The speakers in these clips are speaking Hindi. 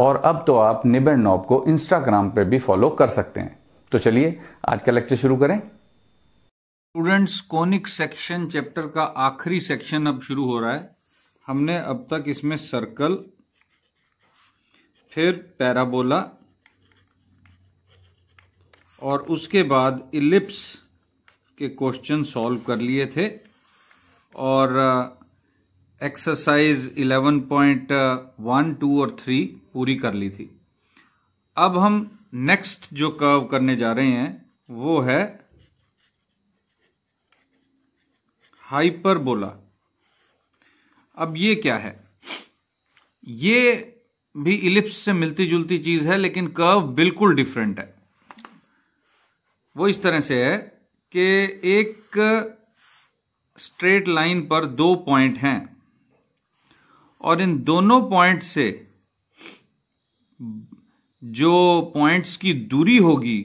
और अब तो आप निबर नॉब को इंस्टाग्राम पर भी फॉलो कर सकते हैं तो चलिए आज का लेक्चर शुरू करें स्टूडेंट्स कॉनिक सेक्शन चैप्टर का आखिरी सेक्शन अब शुरू हो रहा है हमने अब तक इसमें सर्कल फिर पैराबोला और उसके बाद इलिप्स के क्वेश्चन सॉल्व कर लिए थे और एक्सरसाइज वन टू और 3 पूरी कर ली थी अब हम नेक्स्ट जो कर्व करने जा रहे हैं वो है हाइपरबोला अब ये क्या है ये भी इलिप्स से मिलती जुलती चीज है लेकिन कर्व बिल्कुल डिफरेंट है वो इस तरह से है कि एक स्ट्रेट लाइन पर दो पॉइंट हैं और इन दोनों पॉइंट से जो पॉइंट्स की दूरी होगी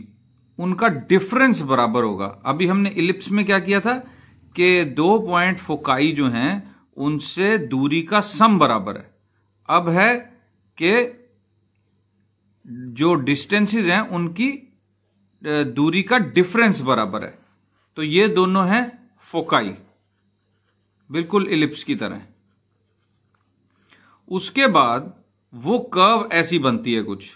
उनका डिफरेंस बराबर होगा अभी हमने इलिप्स में क्या किया था कि दो पॉइंट फोकाई जो हैं उनसे दूरी का सम बराबर है अब है कि जो डिस्टेंसेस हैं उनकी दूरी का डिफरेंस बराबर है तो ये दोनों हैं फोकाई बिल्कुल इलिप्स की तरह उसके बाद वो कर्व ऐसी बनती है कुछ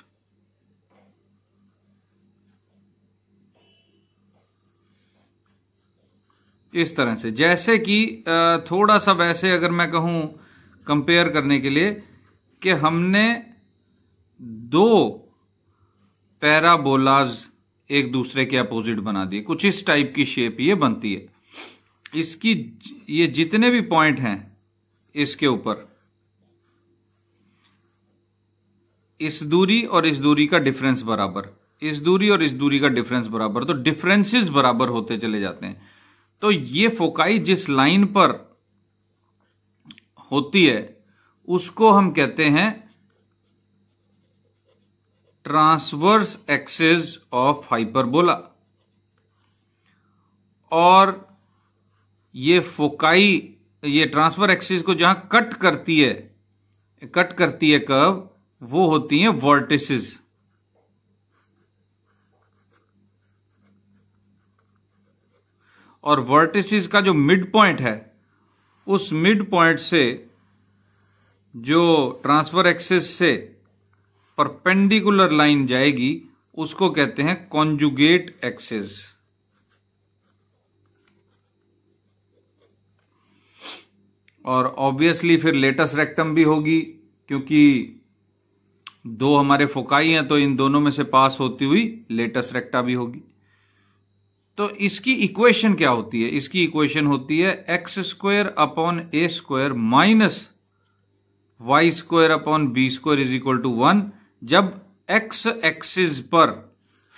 इस तरह से जैसे कि थोड़ा सा वैसे अगर मैं कहूं कंपेयर करने के लिए कि हमने दो पैराबोलाज एक दूसरे के अपोजिट बना दिए कुछ इस टाइप की शेप ये बनती है इसकी ये जितने भी पॉइंट हैं इसके ऊपर इस दूरी और इस दूरी का डिफरेंस बराबर इस दूरी और इस दूरी का डिफरेंस बराबर तो डिफरेंसेस बराबर होते चले जाते हैं तो ये फोकाई जिस लाइन पर होती है उसको हम कहते हैं ट्रांसवर्स एक्सेस ऑफ हाइपरबोला और ये फोकाई ये ट्रांसफर एक्सिस को जहां कट करती है कट करती है कर्व वो होती हैं वर्टिसेस और वर्टिसेस का जो मिड पॉइंट है उस मिड पॉइंट से जो ट्रांसफर एक्सेस से परपेंडिकुलर लाइन जाएगी उसको कहते हैं कॉन्जुगेट एक्सेस और ऑब्वियसली फिर लेटस रेक्टम भी होगी क्योंकि दो हमारे फोकाई हैं तो इन दोनों में से पास होती हुई लेटस रेक्टा भी होगी तो इसकी इक्वेशन क्या होती है इसकी इक्वेशन होती है x square upon a square minus y square upon b square is equal to one जब एक्स एक्सिस पर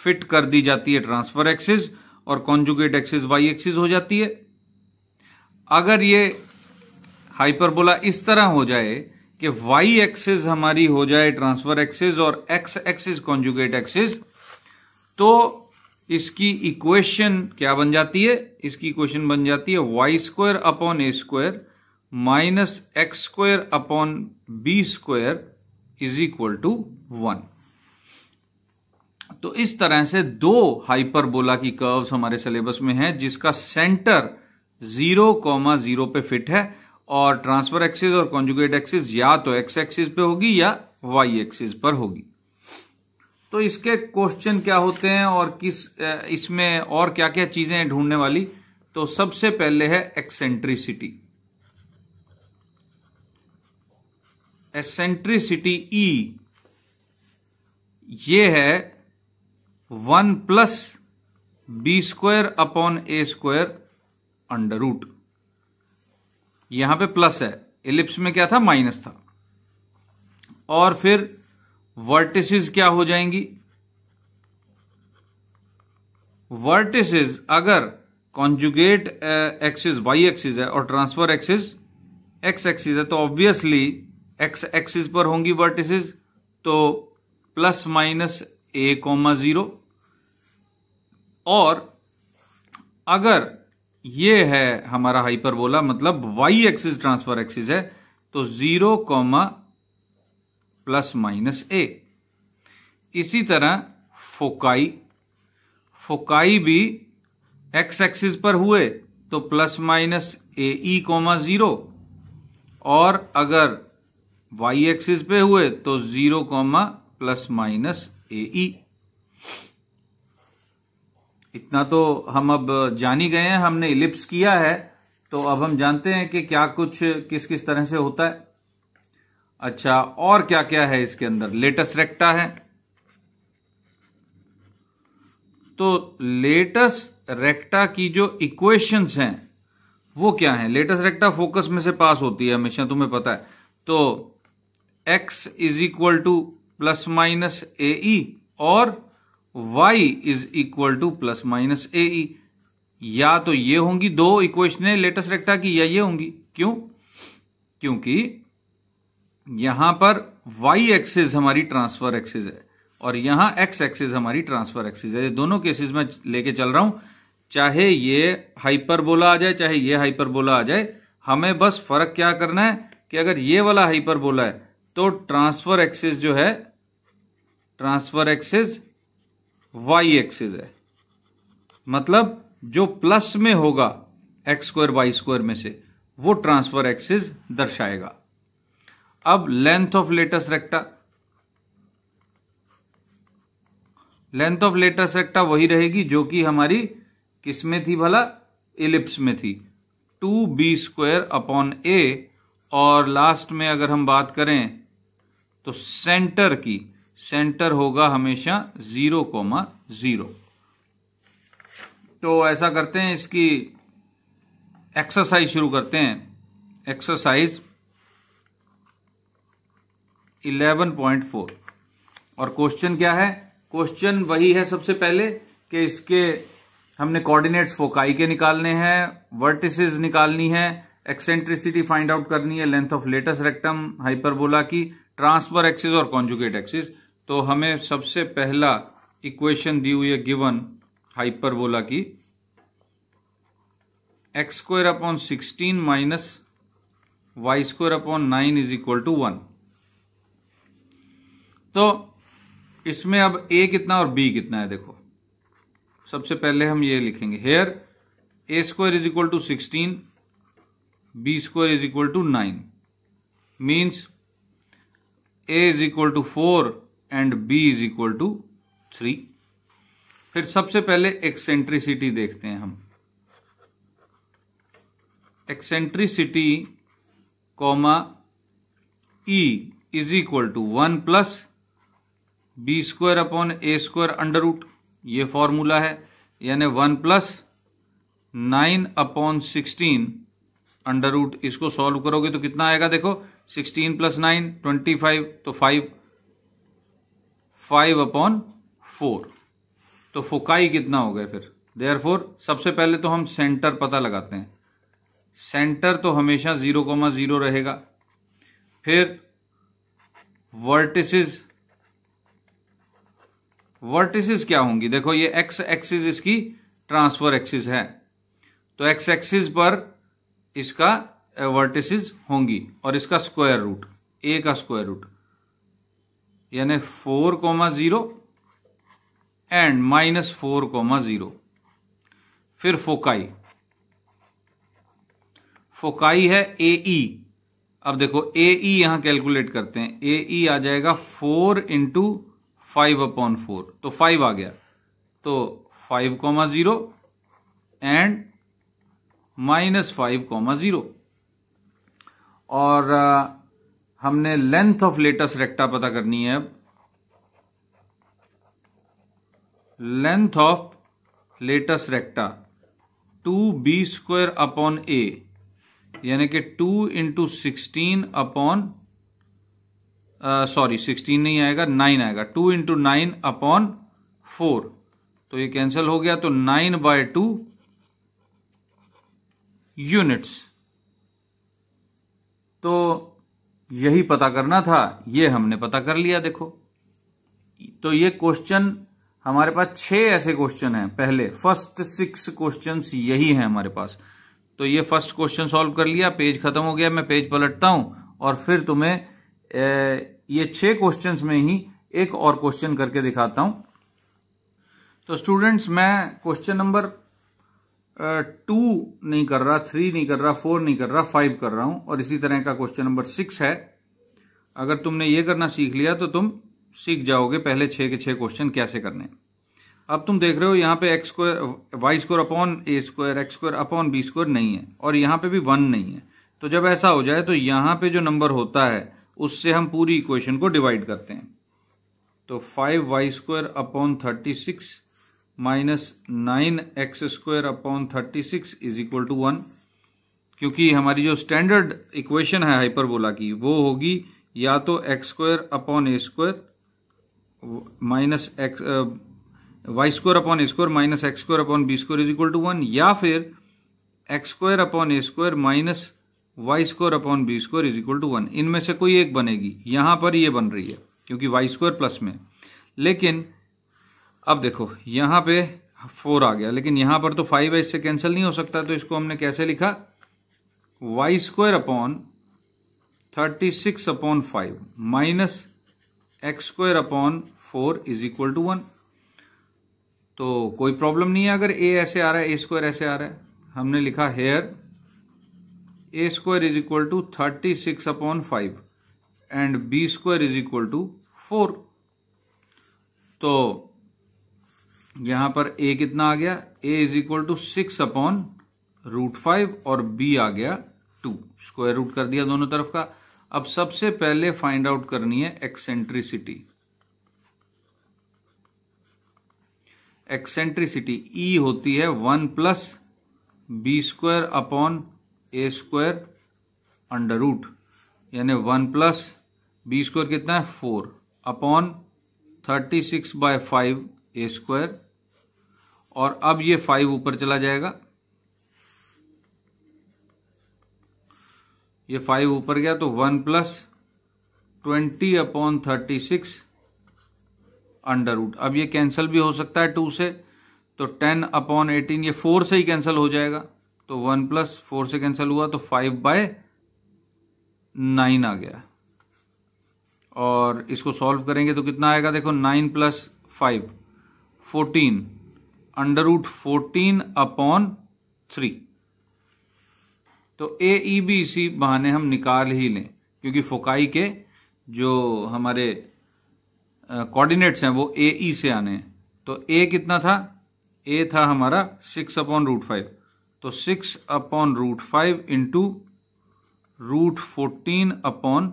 फिट कर दी जाती है ट्रांसफर एक्सिस और कॉन्जुगेट एक्सिस वाई एक्सिस हो जाती है अगर ये हाइपरबोला इस तरह हो जाए कि वाई एक्सिस हमारी हो जाए ट्रांसफर एक्सिस और एक्स एक्सिस कॉन्जुगेट एक्सिस तो इसकी इक्वेशन क्या बन जाती है इसकी इक्वेशन बन जाती है y square upon a square minus x square upon b square is equal to one तो इस तरह से दो हाइपरबोला की कर्व्स हमारे सिलेबस में हैं जिसका सेंटर जीरो कॉमा जीरो पे फिट है और ट्रांसफर एक्सिस और कॉन्जुगेट एक्सिस या तो एक्स एक्सिस पे होगी या वाई एक्सिस पर होगी तो इसके क्वेश्चन क्या होते हैं और किस इसमें और क्या क्या चीजें हैं ढूंढने वाली तो सबसे पहले है एक्सेंट्रिसिटी एसेंट्रिसिटी ई ये है one plus b square upon a square under root यहां पे प्लस है इलिप्स में क्या था माइनस था और फिर वर्टिसेस क्या हो जाएंगी वर्टिसेस अगर कॉन्जुगेट एक्सिस वाई एक्सिस है और ट्रांसफर एक्सिस एक्स एक्सिस है तो ऑब्वियसली एक्स एक्सिस पर होंगी वर्टिसेस तो plus minus a comma zero और अगर ये है हमारा हाइपरबोला मतलब वाई एक्सिस ट्रांसफर एक्सिस है तो zero comma plus minus a इसी तरह फोकाई फोकाई भी एक्स एक्सिस पर हुए तो plus minus a e comma zero और अगर वाई एक्सिस पे हुए तो zero comma plus minus a e इतना तो हम अब जान ही गए हैं हमने इलिप्स किया है तो अब हम जानते हैं कि क्या कुछ किस किस तरह से होता है अच्छा और क्या क्या है इसके अंदर लेटेस्ट रेक्टा है तो लेटेस्ट रेक्टा की जो इक्वेशंस हैं वो क्या है लेटेस्ट रेक्टा फोकस में से पास होती है हमेशा तुम्हें पता है तो x is equal to plus minus a और y is equal to plus minus a या तो ये होंगी दो इक्वेशन लेटेस्ट रेक्टा की या ये होंगी क्यों क्योंकि यहां पर वाई एक्सिस हमारी ट्रांसफर एक्सिस है और यहां एक्स एक्सिस हमारी ट्रांसफर एक्सिस है ये दोनों केसेस में लेके चल रहा हूं चाहे ये हाइपर बोला आ जाए चाहे ये हाइपर बोला आ जाए हमें बस फर्क क्या करना है कि अगर ये वाला हाइपर बोला है तो ट्रांसफर एक्सिस जो है ट्रांसफर एक्सिस वाई एक्सिस है मतलब जो प्लस में होगा एक्स स्क्वायर वाई स्क्वायर में से वो ट्रांसफर एक्सिस दर्शाएगा अब length of latus recta length of latus recta वही रहेगी जो कि हमारी किस में थी भला इलिप्स में थी two B square upon a और लास्ट में अगर हम बात करें तो सेंटर की सेंटर होगा हमेशा जीरो कोमा जीरो तो ऐसा करते हैं इसकी एक्सरसाइज शुरू करते हैं एक्सरसाइज 11.4 और क्वेश्चन क्या है क्वेश्चन वही है सबसे पहले कि इसके हमने कोऑर्डिनेट्स फोकाई के निकालने हैं वर्टिसेस निकालनी है एक्सेंट्रिसिटी फाइंड आउट करनी है length of latest rectum hyperbola की ट्रांसफर एक्सिस और कॉन्जुगेट एक्सिस तो हमें सबसे पहला इक्वेशन दी हुई है गिवन हाइपरबोला की x square upon sixteen minus y square upon nine is equal to one तो इसमें अब ए कितना और बी कितना है देखो सबसे पहले हम ये लिखेंगे here a square is equal to sixteen b square is equal to nine means a is equal to four and b is equal to three फिर सबसे पहले एक्सेंट्रिसिटी देखते हैं हम eccentricity comma e is equal to one plus b square upon a square under root ये फॉर्मूला है यानी one plus nine upon sixteen under root इसको सॉल्व करोगे तो कितना आएगा देखो sixteen plus nine twenty five तो फाइव फाइव अपॉन फोर तो फोकाई कितना हो गया फिर देयर फोर सबसे पहले तो हम सेंटर पता लगाते हैं सेंटर तो हमेशा जीरो कोमा जीरो रहेगा फिर वर्टिसेस वर्टिसेस क्या होंगी देखो ये एक्स एक्सिस इसकी ट्रांसफर एक्सिस है तो एक्स एक्सिस पर इसका वर्टिसेस eh, होंगी और इसका स्क्वायर रूट ए का स्क्वायर रूट यानी four comma zero and minus four comma zero फिर फोकाई फोकाई है ए ई e। अब देखो ए ई e यहां कैलकुलेट करते हैं ए ई e आ जाएगा four into five upon four तो फाइव आ गया तो five comma zero and minus five comma zero और हमने लेंथ ऑफ लेटस रेक्टा पता करनी है अब length of latus recta two B square upon a यानी कि two into sixteen upon sorry sixteen नहीं आएगा नाइन आएगा two into nine upon four तो ये कैंसिल हो गया तो नाइन बाय टू यूनिट्स तो यही पता करना था ये हमने पता कर लिया देखो तो ये क्वेश्चन हमारे पास छह ऐसे क्वेश्चन हैं पहले फर्स्ट सिक्स क्वेश्चन यही हैं हमारे पास तो ये फर्स्ट क्वेश्चन सॉल्व कर लिया पेज खत्म हो गया मैं पेज पलटता हूं और फिर तुम्हें ए, ये छह क्वेश्चंस में ही एक और क्वेश्चन करके दिखाता हूं तो स्टूडेंट्स मैं क्वेश्चन नंबर टू नहीं कर रहा थ्री नहीं कर रहा फोर नहीं कर रहा फाइव कर रहा हूं और इसी तरह का क्वेश्चन नंबर सिक्स है अगर तुमने ये करना सीख लिया तो तुम सीख जाओगे पहले छः के छः क्वेश्चन कैसे करने अब तुम देख रहे हो यहाँ पे x square y square upon a square x square upon b square नहीं है और यहाँ पे भी वन नहीं है तो जब ऐसा हो जाए तो यहाँ पे जो नंबर होता है उससे हम पूरी इक्वेशन को डिवाइड करते हैं तो five y square upon thirty six minus nine x square upon thirty six is equal to one क्योंकि हमारी जो स्टैंडर्ड इक्वेशन है हाइपरबोला की वो होगी या तो x square upon a square minus x y square upon a square minus x square upon b square is equal to one या फिर x square upon a square minus y square upon b square is equal to one इनमें से कोई एक बनेगी यहां पर ये बन रही है क्योंकि वाई स्क्वायर प्लस में लेकिन अब देखो यहां पे फोर आ गया लेकिन यहां पर तो फाइव है इससे कैंसिल नहीं हो सकता तो इसको हमने कैसे लिखा y square upon thirty six upon five minus x square upon four is equal to one तो कोई प्रॉब्लम नहीं है अगर ए ऐसे आ रहा है ए स्क्वायर ऐसे आ रहा है हमने लिखा here a square is equal to thirty six upon five and b square is equal to four तो यहां पर ए कितना आ गया a is equal to six upon root five और बी आ गया टू स्क्वायर रूट कर दिया दोनों तरफ का अब सबसे पहले फाइंड आउट करनी है एक्सेंट्रिसिटी एक्सेंट्रिसिटी ई होती है one plus b square upon a square under root यानी वन प्लस बी स्क्वायर कितना है four upon thirty six by five a square और अब ये फाइव ऊपर चला जाएगा ये फाइव ऊपर गया तो one plus twenty upon thirty six under root अब ये कैंसिल भी हो सकता है टू से तो टेन अपॉन एटीन ये फोर से ही कैंसिल हो जाएगा तो वन प्लस फोर से कैंसिल हुआ तो फाइव बाय नाइन आ गया और इसको सॉल्व करेंगे तो कितना आएगा देखो nine plus five fourteen under root fourteen upon three तो ए ई बी इसी बहाने हम निकाल ही लें क्योंकि फोकाई के जो हमारे कोऑर्डिनेट्स हैं वो ए ई e से आने हैं तो ए कितना था ए था हमारा सिक्स अपॉन रूट फाइव तो six upon root five into root fourteen upon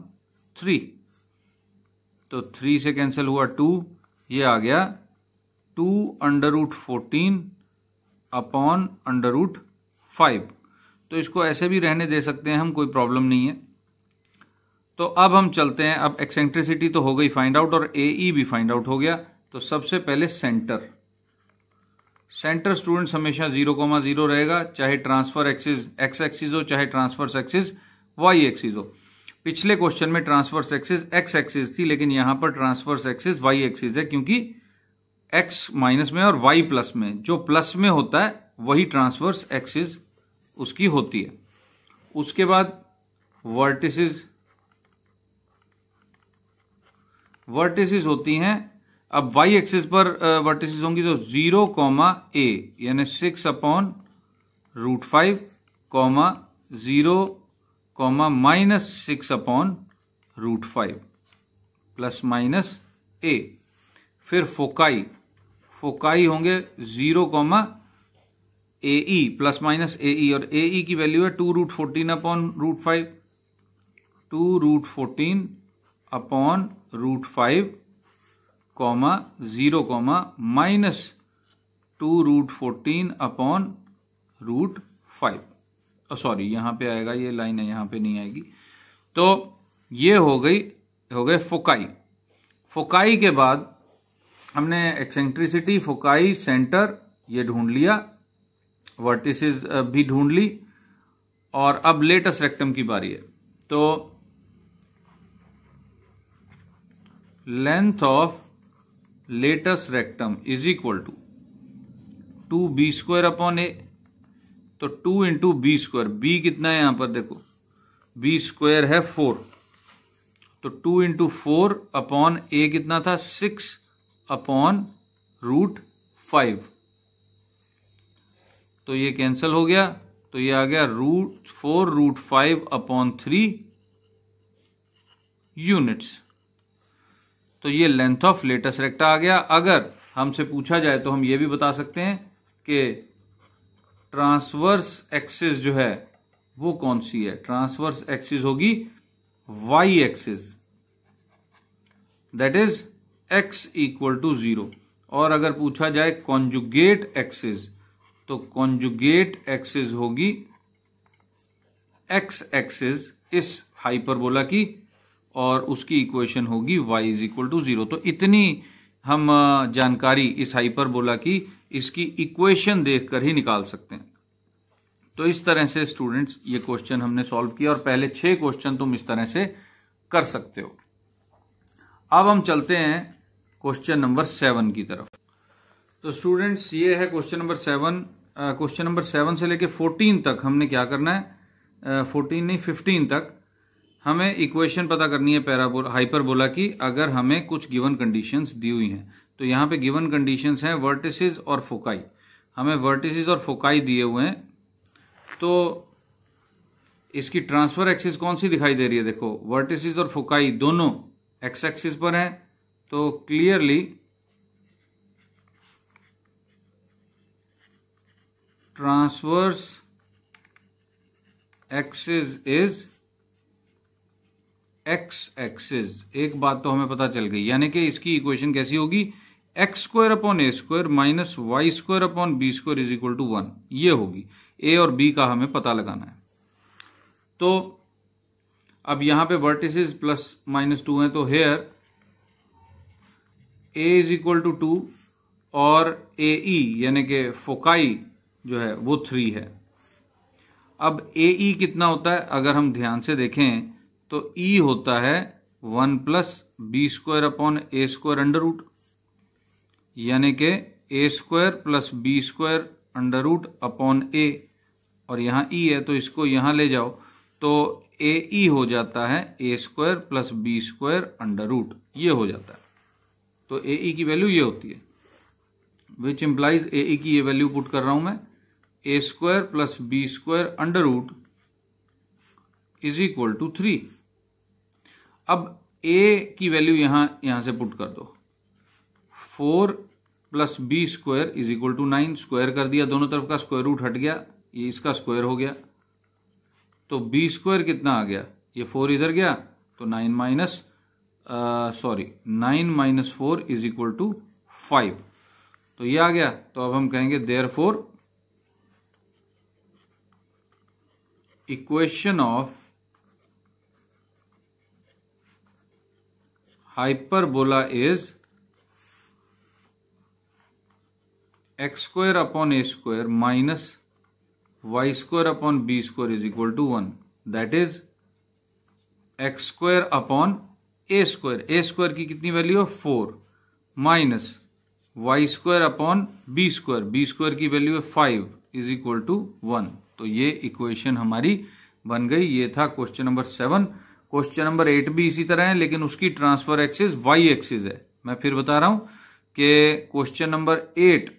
three तो थ्री से कैंसिल हुआ टू ये आ गया two under root fourteen upon under root five तो इसको ऐसे भी रहने दे सकते हैं हम कोई प्रॉब्लम नहीं है तो अब हम चलते हैं अब एक्सेंट्रिसिटी तो हो गई फाइंड आउट और ए ई e भी फाइंड आउट हो गया तो सबसे पहले सेंटर सेंटर स्टूडेंट हमेशा जीरो कोमा जीरो रहेगा चाहे ट्रांसफर एक्सिस एक्स एक्सिस हो चाहे ट्रांसफर एक्सिस वाई एक्सिस हो पिछले क्वेश्चन में ट्रांसफर एक्सिस एक्स एक्सिस थी लेकिन यहां पर ट्रांसफर एक्सिस वाई एक्सिस है क्योंकि एक्स माइनस में और वाई प्लस में जो प्लस में होता है वही ट्रांसवर्स एक्सिस उसकी होती है उसके बाद वर्टिसेस वर्टिसेस होती हैं अब y एक्सिस पर वर्टिसेस होंगी तो जीरो कॉमा ए यानी six upon root five comma zero comma minus six upon root five plus minus a फिर फोकाई फोकाई होंगे zero comma a e plus minus a e और ए ई e की वैल्यू है two root fourteen upon root five two root fourteen upon root five comma zero comma minus two root fourteen upon root five sorry यहां पे आएगा ये लाइन है यहां पे नहीं आएगी तो ये हो गई हो गए फोकाई फोकाई के बाद हमने एक्सेंट्रिसिटी फोकाई सेंटर ये ढूंढ लिया वर्टिसेस भी ढूंढ ली और अब लेटेस्ट रेक्टम की बारी है तो length of latest rectum is equal to two B square upon A तो two into B square B कितना है यहां पर देखो बी स्क्वायर है फोर तो two into four upon A कितना था सिक्स अपॉन रूट फाइव तो ये कैंसिल हो गया तो ये आ गया root four root five upon three units तो ये लेंथ ऑफ लेटेस्ट रेक्टा आ गया अगर हमसे पूछा जाए तो हम ये भी बता सकते हैं कि ट्रांसवर्स एक्सिस जो है वो कौन सी है ट्रांसवर्स एक्सिस होगी y axis that is x equal to zero और अगर पूछा जाए कॉन्जुगेट एक्सेस तो कॉन्जुगेट एक्सेस होगी एक्स एक्सेस इस हाइपरबोला की और उसकी इक्वेशन होगी y is equal to zero तो इतनी हम जानकारी इस हाइपरबोला की इसकी इक्वेशन देखकर ही निकाल सकते हैं तो इस तरह से स्टूडेंट्स ये क्वेश्चन हमने सॉल्व किया और पहले छह क्वेश्चन तुम इस तरह से कर सकते हो अब हम चलते हैं क्वेश्चन नंबर सेवन की तरफ तो स्टूडेंट्स ये है question number seven question number seven से लेके फोर्टीन तक हमने क्या करना है फोर्टीन uh, नहीं फिफ्टीन तक हमें इक्वेशन पता करनी है पैराबोल हाइपरबोला की अगर हमें कुछ गिवन कंडीशंस दी हुई हैं तो यहाँ पे गिवन कंडीशंस हैं वर्टिसेस और फोकाई हमें वर्टिसेस और फोकाई दिए हुए हैं तो इसकी ट्रांसफर एक्सिस कौन सी दिखाई दे रही है देखो वर्टिसेस और फोकाई दोनों एक्स एक्सिस पर हैं तो clearly transverse axis is x axis एक बात तो हमें पता चल गई यानी कि इसकी इक्वेशन कैसी होगी x square upon a square minus y square upon b square is equal to one ये होगी ए और बी का हमें पता लगाना है तो अब यहां पे वर्टिसेस प्लस माइनस टू है तो here a is equal to two और ए ई e, यानी कि फोकाई जो है वो थ्री है अब ए ई e कितना होता है अगर हम ध्यान से देखें तो ई e होता है one plus b square upon a square under root यानी कि a square plus b square under root upon a और यहाँ ई e है तो इसको यहाँ ले जाओ तो ए ई e हो जाता है a square plus b square under root ये हो जाता है तो ए ई e की वैल्यू ये होती है विच इम्प्लाइज ए ई की ये वैल्यू पुट कर रहा हूं मैं a square plus b square under root is equal to three अब ए की वैल्यू यहां यहां से पुट कर दो four plus b square is equal to nine square कर दिया दोनों तरफ का स्क्वायर रूट हट गया ये इसका स्क्वायर हो गया तो बी स्क्वायर कितना आ गया ये फोर इधर गया तो nine minus sorry nine minus four is equal to five तो ये आ गया तो अब हम कहेंगे therefore equation of hyperbola is x square upon a square minus y square upon b square is equal to one that is x square upon a square a square की कितनी वैल्यू है four minus y square upon b square b square की वैल्यू है five is equal to one तो ये इक्वेशन हमारी बन गई ये था question number seven question number eight भी इसी तरह है लेकिन उसकी ट्रांसफर एक्सिस वाई एक्सिस है मैं फिर बता रहा हूं कि क्वेश्चन नंबर एट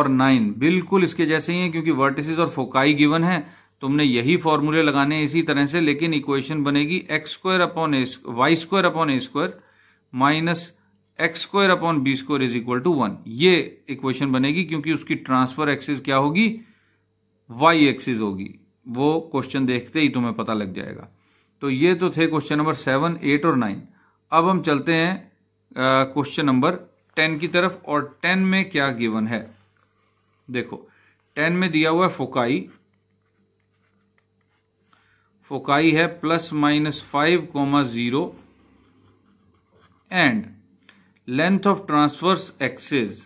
और नाइन बिल्कुल इसके जैसे ही है क्योंकि वर्टिस और फोकाई गिवन है तुमने यही फॉर्मूले लगाने इसी तरह से लेकिन इक्वेशन बनेगी x square upon a y square upon a square minus x square upon b square is equal to one ये इक्वेशन बनेगी क्योंकि उसकी ट्रांसफर एक्सिस क्या होगी वाई एक्सिस होगी वो क्वेश्चन देखते ही तुम्हें पता लग जाएगा तो ये तो थे क्वेश्चन नंबर सेवन एट और नाइन अब हम चलते हैं क्वेश्चन नंबर टेन की तरफ और टेन में क्या गिवन है देखो टेन में दिया हुआ है फोकाई फोकाई है plus minus five comma zero and length of transverse axis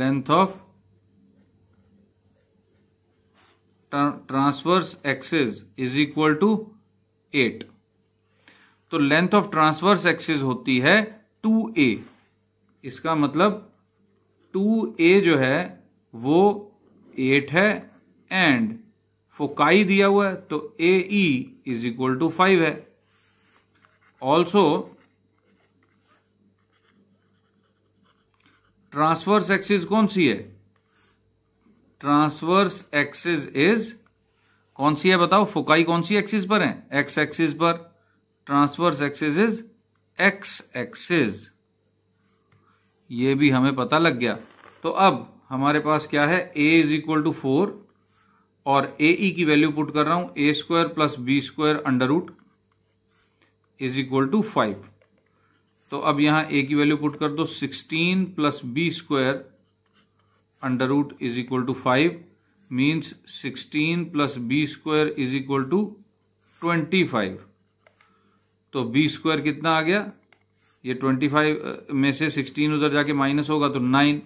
length of transverse axis is equal to eight तो लेंथ ऑफ ट्रांसवर्स एक्सेस होती है टू ए इसका मतलब टू ए जो है वो एट है एंड फोकाई दिया हुआ है तो a e is equal to five है ऑल्सो ट्रांसवर्स एक्सिस कौन सी है ट्रांसवर्स एक्सिस इज कौन सी है बताओ फोकाई कौन सी एक्सिस पर है एक्स एक्सिस पर transverse axis is x axis ये भी हमें पता लग गया तो अब हमारे पास क्या है a is equal to four और ए ई e की वैल्यू पुट कर रहा हूं a square plus b square under root is equal to five तो अब यहां ए की वैल्यू पुट कर दो sixteen plus b square under root is equal to five means sixteen plus b square is equal to twenty five तो बी स्क्वायर कितना आ गया ये ट्वेंटी फाइव में से सिक्सटीन उधर जाके माइनस होगा तो नाइन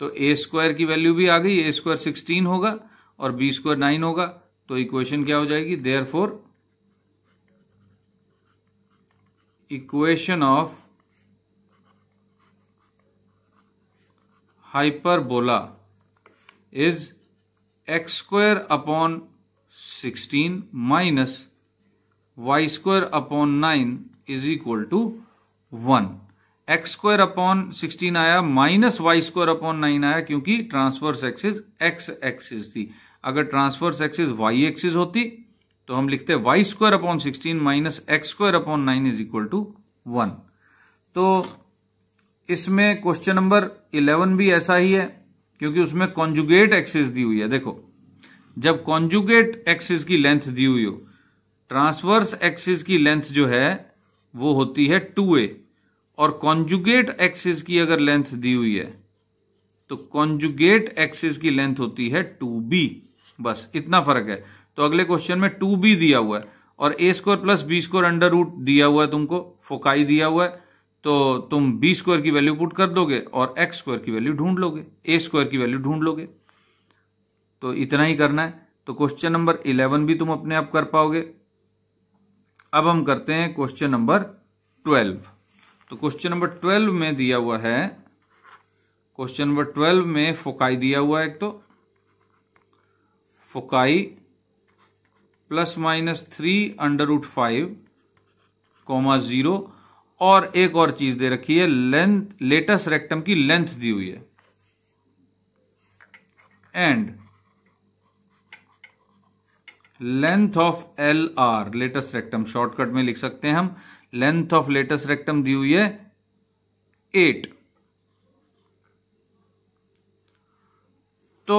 तो ए स्क्वायर की वैल्यू भी आ गई ए स्क्वायर सिक्सटीन होगा और बी स्क्वायर नाइन होगा तो इक्वेशन क्या हो जाएगी therefore equation of hyperbola is x square upon sixteen minus y square upon nine is equal to one x square upon sixteen आया minus y square upon nine आया क्योंकि ट्रांसवर्स एक्सिस एक्स एक्सिस थी अगर ट्रांसवर्स एक्सिस वाई एक्सिस होती तो हम लिखते y square upon sixteen minus x square upon nine is equal to one तो इसमें क्वेश्चन नंबर इलेवन भी ऐसा ही है क्योंकि उसमें कॉन्जुगेट एक्सिस दी हुई है देखो जब कॉन्जुगेट एक्सिस की लेंथ दी हुई हो ट्रांसवर्स एक्सिस की लेंथ जो है वो होती है टू ए और कॉन्जुगेट एक्सिस की अगर लेंथ दी हुई है तो कॉन्जुगेट एक्सिस की लेंथ होती है टू बी बस इतना फर्क है तो अगले क्वेश्चन में टू बी दिया हुआ है और a square plus b square under root दिया हुआ है तुमको फोकाई दिया हुआ है तो तुम बी स्क्वायर की वैल्यू पुट कर दोगे और एक्स स्क्वायर की वैल्यू ढूंढ लोगे ए स्क्वायर की वैल्यू ढूंढ लोगे तो इतना ही करना है तो क्वेश्चन नंबर इलेवन भी तुम अपने आप कर पाओगे अब हम करते हैं क्वेश्चन नंबर ट्वेल्व तो क्वेश्चन नंबर ट्वेल्व में दिया हुआ है क्वेश्चन नंबर ट्वेल्व में फोकाई दिया हुआ है एक तो foci plus minus three under root five comma zero और एक और चीज दे रखी है लेंथ लेटेस्ट रेक्टम की लेंथ दी हुई है and length of L R latus rectum shortcut में लिख सकते हैं हम लेंथ ऑफ लेटेस्ट रेक्टम दी हुई है एट तो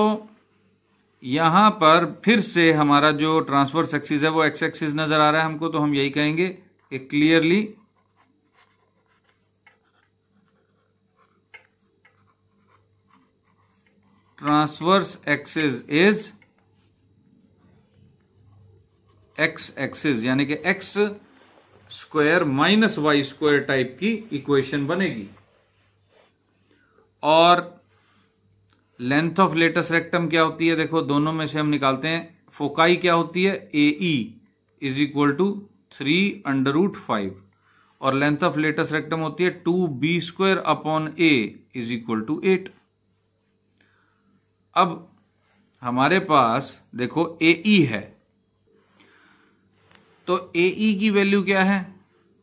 यहां पर फिर से हमारा जो ट्रांसवर्स एक्सिस है वो एक्स एक्सिस नजर आ रहा है हमको तो हम यही कहेंगे कि clearly transverse axis is x axis यानी कि x square minus y square type की इक्वेशन बनेगी और लेंथ ऑफ लेटस रेक्टम क्या होती है देखो दोनों में से हम निकालते हैं फोकाई क्या होती है a e is equal to three under root five और लेंथ ऑफ लेटस रेक्टम होती है two b square upon a is equal to eight अब हमारे पास देखो ए ई e है तो ए ई e की वैल्यू क्या है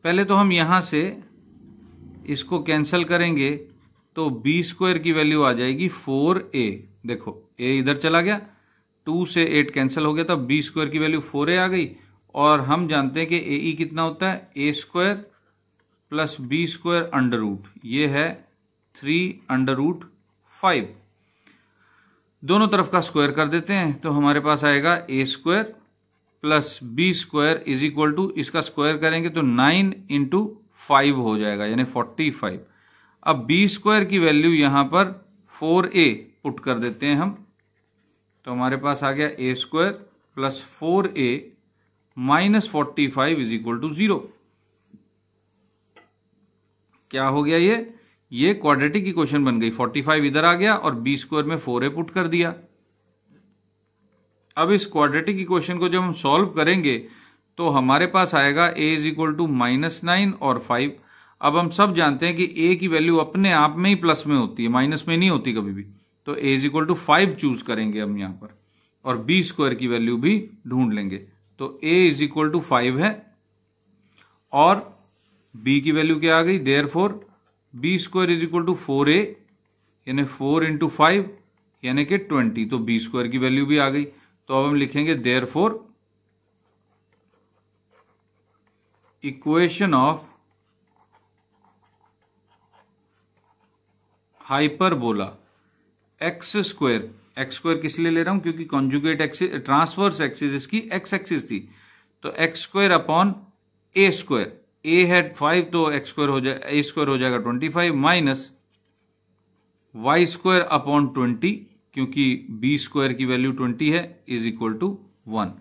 पहले तो हम यहां से इसको कैंसिल करेंगे तो बी स्क्वायर की वैल्यू आ जाएगी फोर ए देखो ए इधर चला गया टू से एट कैंसिल हो गया तो बी स्क्वायर की वैल्यू फोर ए आ गई और हम जानते हैं कि ए ई e कितना होता है a square plus b square under root ये है थ्री अंडर रूट फाइव दोनों तरफ का स्क्वायर कर देते हैं तो हमारे पास आएगा a square plus b square is equal to इसका स्क्वायर करेंगे तो नाइन इंटू फाइव हो जाएगा यानी फोर्टी फाइव अब बी स्क्वायर की वैल्यू यहां पर फोर ए पुट कर देते हैं हम तो हमारे पास आ गया a square plus four a minus forty five is equal to zero क्या हो गया ये ये क्वाड्रेटिक क्वेश्चन बन गई फोर्टी फाइव इधर आ गया और बी स्क्वायर में फोर ए पुट कर दिया अब इस क्वाड्रेटिक क्वेश्चन को जब हम सॉल्व करेंगे तो हमारे पास आएगा a is equal to minus nine और फाइव अब हम सब जानते हैं कि ए की वैल्यू अपने आप में ही प्लस में होती है माइनस में नहीं होती कभी भी तो a is equal to five choose करेंगे हम यहां पर और बी स्क्वायर की वैल्यू भी ढूंढ लेंगे तो a is equal to five है और बी की वैल्यू क्या आ गई therefore b square is equal to four a यानी फोर इंटू फाइव यानी कि ट्वेंटी तो बी स्क्वायर की वैल्यू भी आ गई तो अब हम लिखेंगे therefore equation of hyperbola x square x square किस लिए ले रहा हूं क्योंकि कॉन्जुगेट एक्सिस ट्रांसवर्स एक्सिस इसकी एक्स एक्सिस थी तो x square upon a square a है फाइव तो एक्स स्क्वायर हो जाए ए स्क्वायर हो जाएगा twenty five minus y square upon twenty क्योंकि बी स्क्वायर की वैल्यू ट्वेंटी है इज इक्वल टू वन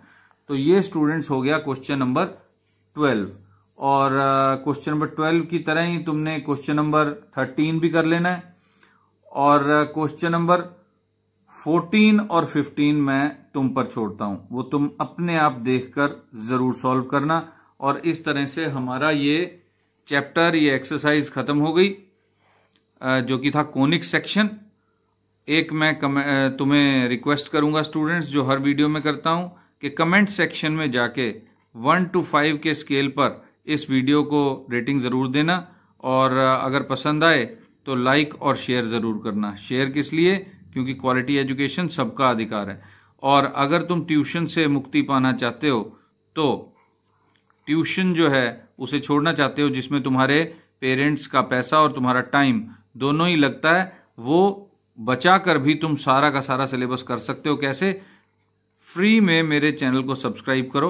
तो ये स्टूडेंट्स हो गया क्वेश्चन नंबर ट्वेल्व और क्वेश्चन नंबर ट्वेल्व की तरह ही तुमने क्वेश्चन नंबर थर्टीन भी कर लेना है और क्वेश्चन नंबर फोर्टीन और फिफ्टीन मैं तुम पर छोड़ता हूं वो तुम अपने आप देखकर जरूर सॉल्व करना और इस तरह से हमारा ये चैप्टर ये एक्सरसाइज खत्म हो गई जो कि था कॉनिक सेक्शन एक मैं तुम्हें रिक्वेस्ट करूंगा स्टूडेंट्स जो हर वीडियो में करता हूं कि कमेंट सेक्शन में जाके वन टू फाइव के स्केल पर इस वीडियो को रेटिंग ज़रूर देना और अगर पसंद आए तो लाइक और शेयर ज़रूर करना शेयर किस लिए क्योंकि क्वालिटी एजुकेशन सबका अधिकार है और अगर तुम ट्यूशन से मुक्ति पाना चाहते हो तो ट्यूशन जो है उसे छोड़ना चाहते हो जिसमें तुम्हारे पेरेंट्स का पैसा और तुम्हारा टाइम दोनों ही लगता है वो बचा कर भी तुम सारा का सारा सिलेबस कर सकते हो कैसे फ्री में मेरे चैनल को सब्सक्राइब करो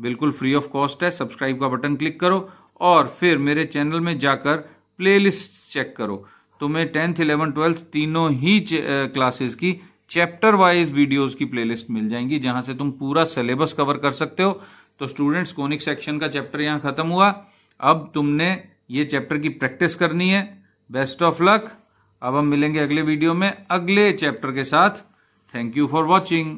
बिल्कुल फ्री ऑफ कॉस्ट है सब्सक्राइब का बटन क्लिक करो और फिर मेरे चैनल में जाकर प्लेलिस्ट चेक करो तुम्हें टेंथ इलेवन ट्वेल्थ तीनों ही क्लासेस की चैप्टर वाइज वीडियोस की प्लेलिस्ट मिल जाएंगी जहां से तुम पूरा सिलेबस कवर कर सकते हो तो स्टूडेंट्स कोनिक सेक्शन का चैप्टर यहां खत्म हुआ अब तुमने ये चैप्टर की प्रैक्टिस करनी है बेस्ट ऑफ लक अब हम मिलेंगे अगले वीडियो में अगले चैप्टर के साथ थैंक यू फॉर वॉचिंग